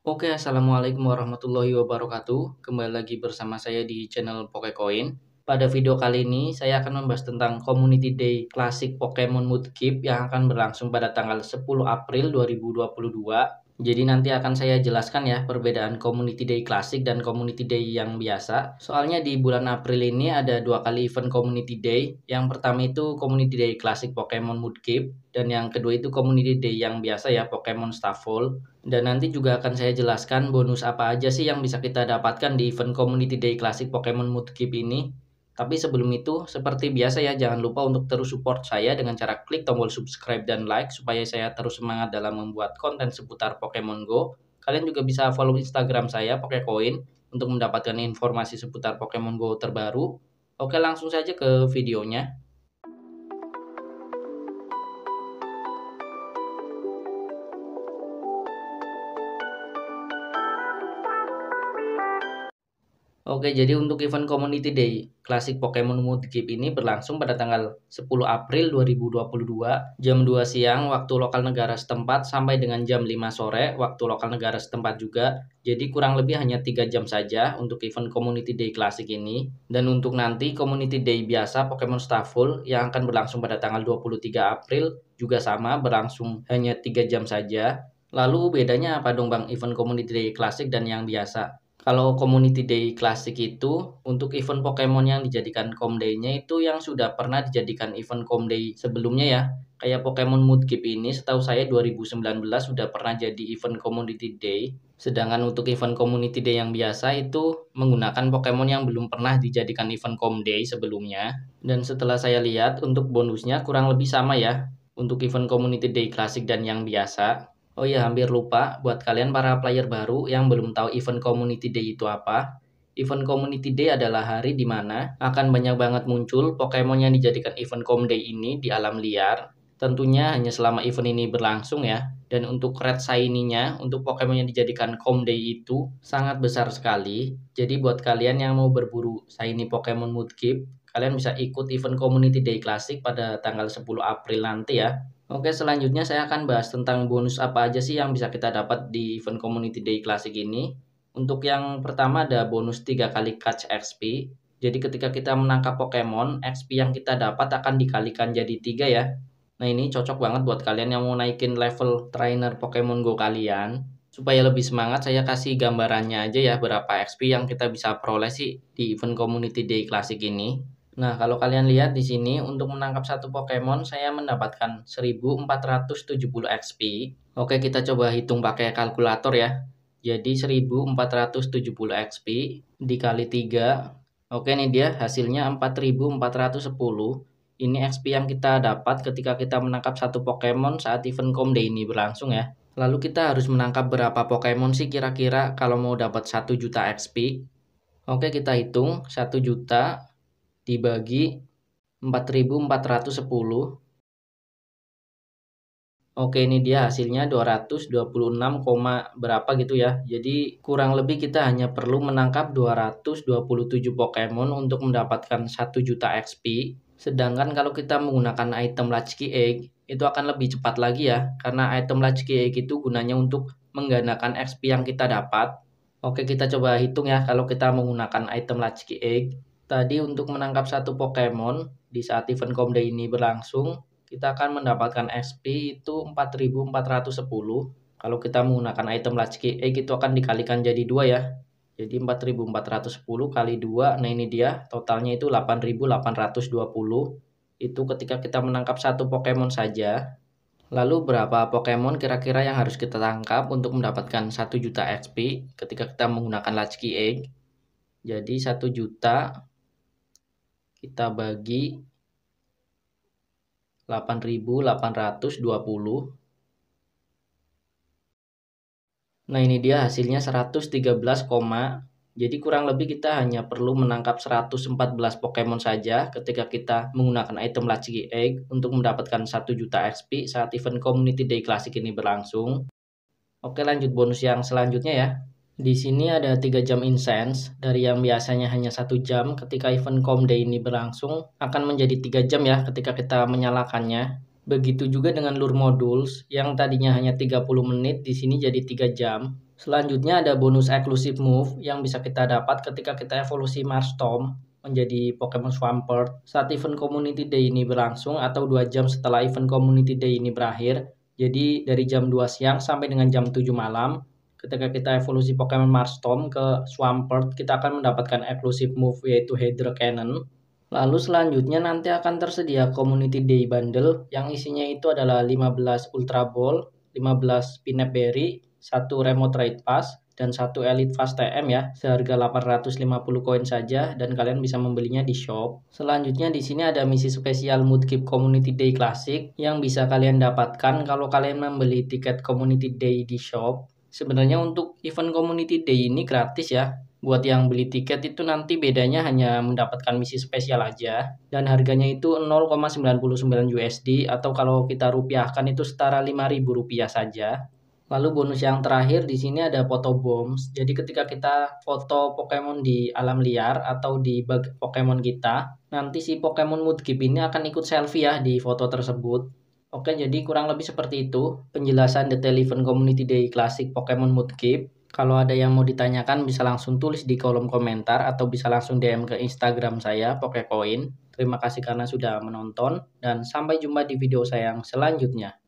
Oke, Assalamualaikum warahmatullahi wabarakatuh. Kembali lagi bersama saya di channel Pokecoin. Pada video kali ini, saya akan membahas tentang Community Day Classic Pokemon Keep yang akan berlangsung pada tanggal 10 April 2022 jadi nanti akan saya jelaskan ya perbedaan Community Day klasik dan Community Day yang biasa. Soalnya di bulan April ini ada dua kali event Community Day. Yang pertama itu Community Day klasik Pokemon Mudkip dan yang kedua itu Community Day yang biasa ya Pokemon Staffle. Dan nanti juga akan saya jelaskan bonus apa aja sih yang bisa kita dapatkan di event Community Day klasik Pokemon Mudkip ini. Tapi sebelum itu, seperti biasa ya, jangan lupa untuk terus support saya dengan cara klik tombol subscribe dan like supaya saya terus semangat dalam membuat konten seputar Pokemon Go. Kalian juga bisa follow Instagram saya, Pokecoin, untuk mendapatkan informasi seputar Pokemon Go terbaru. Oke, langsung saja ke videonya. Oke, jadi untuk event Community Day Classic Pokemon Mudkip ini berlangsung pada tanggal 10 April 2022 jam 2 siang waktu lokal negara setempat sampai dengan jam 5 sore waktu lokal negara setempat juga. Jadi kurang lebih hanya 3 jam saja untuk event Community Day Classic ini. Dan untuk nanti Community Day biasa Pokemon Staffel yang akan berlangsung pada tanggal 23 April juga sama berlangsung hanya 3 jam saja. Lalu bedanya apa dong Bang event Community Day Classic dan yang biasa? kalau Community Day klasik itu untuk event Pokemon yang dijadikan Com day nya itu yang sudah pernah dijadikan event Com Day sebelumnya ya. Kayak Pokemon Mood Keep ini setahu saya 2019 sudah pernah jadi event Community Day. Sedangkan untuk event Community Day yang biasa itu menggunakan Pokemon yang belum pernah dijadikan event Com Day sebelumnya. Dan setelah saya lihat untuk bonusnya kurang lebih sama ya untuk event Community Day klasik dan yang biasa Oh iya, hampir lupa buat kalian para player baru yang belum tahu event Community Day itu apa. Event Community Day adalah hari di mana akan banyak banget muncul Pokemon yang dijadikan event Com Day ini di alam liar. Tentunya hanya selama event ini berlangsung ya. Dan untuk red shiny-nya, untuk Pokemon yang dijadikan Com Day itu sangat besar sekali. Jadi buat kalian yang mau berburu shiny Pokemon Mudkip, kalian bisa ikut event Community Day Classic pada tanggal 10 April nanti ya. Oke, selanjutnya saya akan bahas tentang bonus apa aja sih yang bisa kita dapat di event Community Day Classic ini. Untuk yang pertama ada bonus 3 kali catch XP. Jadi ketika kita menangkap Pokemon, XP yang kita dapat akan dikalikan jadi 3 ya. Nah ini cocok banget buat kalian yang mau naikin level trainer Pokemon Go kalian. Supaya lebih semangat saya kasih gambarannya aja ya berapa XP yang kita bisa peroleh sih di event Community Day Classic ini. Nah, kalau kalian lihat di sini, untuk menangkap satu Pokemon, saya mendapatkan 1470 XP. Oke, kita coba hitung pakai kalkulator ya. Jadi 1470 XP dikali 3. Oke, ini dia hasilnya 4410. Ini XP yang kita dapat ketika kita menangkap satu Pokemon saat event com day ini berlangsung ya. Lalu kita harus menangkap berapa Pokemon sih kira-kira kalau mau dapat 1 juta XP? Oke, kita hitung 1 juta dibagi 4410. Oke, ini dia hasilnya 226, berapa gitu ya. Jadi kurang lebih kita hanya perlu menangkap 227 Pokemon untuk mendapatkan 1 juta XP. Sedangkan kalau kita menggunakan item Latchkey Egg, itu akan lebih cepat lagi ya. Karena item Latchkey Egg itu gunanya untuk menggandakan XP yang kita dapat. Oke, kita coba hitung ya kalau kita menggunakan item Latchkey Egg. Tadi untuk menangkap satu Pokemon di saat event Komde ini berlangsung, kita akan mendapatkan XP itu 4410. Kalau kita menggunakan item Latchkey Egg itu akan dikalikan jadi dua ya. Jadi 4410 kali dua. nah ini dia totalnya itu 8820. Itu ketika kita menangkap satu Pokemon saja. Lalu berapa Pokemon kira-kira yang harus kita tangkap untuk mendapatkan 1 juta XP ketika kita menggunakan Latchkey Egg? Jadi 1 juta kita bagi 8820 Nah ini dia hasilnya 113, jadi kurang lebih kita hanya perlu menangkap 114 Pokemon saja ketika kita menggunakan item Laci Egg untuk mendapatkan 1 juta XP saat event Community Day Classic ini berlangsung. Oke lanjut bonus yang selanjutnya ya. Di sini ada 3 jam incense, dari yang biasanya hanya satu jam ketika event Com Day ini berlangsung, akan menjadi 3 jam ya ketika kita menyalakannya. Begitu juga dengan lure modules, yang tadinya hanya 30 menit, di sini jadi 3 jam. Selanjutnya ada bonus eksklusif move yang bisa kita dapat ketika kita evolusi Marstom menjadi Pokemon Swampert. Saat event Community Day ini berlangsung atau 2 jam setelah event Community Day ini berakhir, jadi dari jam 2 siang sampai dengan jam 7 malam, ketika kita evolusi Pokemon Marstom ke Swampert, kita akan mendapatkan exclusive move yaitu Hydra Cannon. Lalu selanjutnya nanti akan tersedia Community Day Bundle yang isinya itu adalah 15 Ultra Ball, 15 Pinap Berry, 1 Remote Raid Pass, dan 1 Elite Fast TM ya, seharga 850 koin saja dan kalian bisa membelinya di shop. Selanjutnya di sini ada misi spesial Moodkeep Community Day Classic yang bisa kalian dapatkan kalau kalian membeli tiket Community Day di shop sebenarnya untuk event community day ini gratis ya. Buat yang beli tiket itu nanti bedanya hanya mendapatkan misi spesial aja dan harganya itu 0,99 USD atau kalau kita rupiahkan itu setara 5.000 rupiah saja. Lalu bonus yang terakhir di sini ada foto bombs. Jadi ketika kita foto Pokemon di alam liar atau di bug Pokemon kita, nanti si Pokemon Mudkip ini akan ikut selfie ya di foto tersebut. Oke, jadi kurang lebih seperti itu penjelasan detail event Community Day Classic Pokemon Mood Keep. Kalau ada yang mau ditanyakan bisa langsung tulis di kolom komentar atau bisa langsung DM ke Instagram saya Pokecoin. Terima kasih karena sudah menonton dan sampai jumpa di video saya yang selanjutnya.